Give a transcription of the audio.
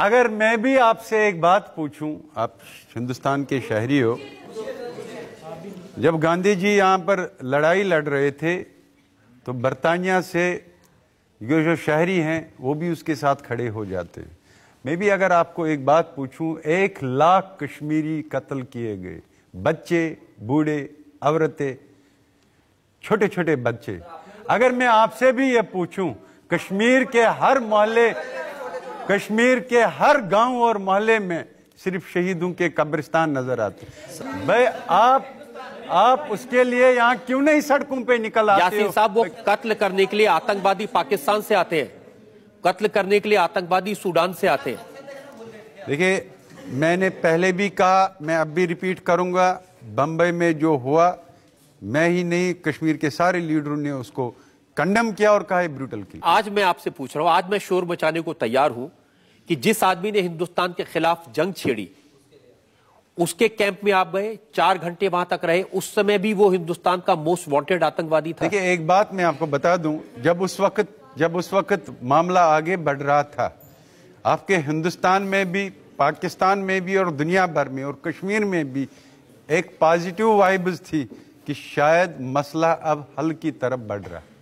अगर मैं भी आपसे एक बात पूछूं आप हिंदुस्तान के शहरी हो जब गांधी जी यहाँ पर लड़ाई लड़ रहे थे तो बरतानिया से जो जो शहरी हैं वो भी उसके साथ खड़े हो जाते हैं मैं भी अगर आपको एक बात पूछूं एक लाख कश्मीरी कत्ल किए गए बच्चे बूढ़े औरतें छोटे छोटे बच्चे अगर मैं आपसे भी ये पूछूं कश्मीर के हर मोहल्ले कश्मीर के हर गांव और मोहल्ले में सिर्फ शहीदों के कब्रिस्तान नजर आते भाई आप आप उसके लिए यहाँ क्यों नहीं सड़कों पे निकल आते साहब वो कत्ल करने के लिए आतंकवादी पाकिस्तान से आते हैं कत्ल करने के लिए आतंकवादी सूडान से आते हैं देखिए मैंने पहले भी कहा मैं अब भी रिपीट करूंगा बम्बई में जो हुआ मैं ही नहीं कश्मीर के सारे लीडरों ने उसको कंडम किया और कहा ब्रूटल की आज मैं आपसे पूछ रहा हूँ आज मैं शोर मचाने को तैयार हूँ कि जिस आदमी ने हिंदुस्तान के खिलाफ जंग छेड़ी उसके कैंप में आप गए चार घंटे वहां तक रहे उस समय भी वो हिंदुस्तान का मोस्ट वांटेड आतंकवादी था देखिए एक बात मैं आपको बता दूं जब उस वक्त जब उस वक्त मामला आगे बढ़ रहा था आपके हिंदुस्तान में भी पाकिस्तान में भी और दुनिया भर में और कश्मीर में भी एक पॉजिटिव वाइब्स थी कि शायद मसला अब हल की तरफ बढ़ रहा है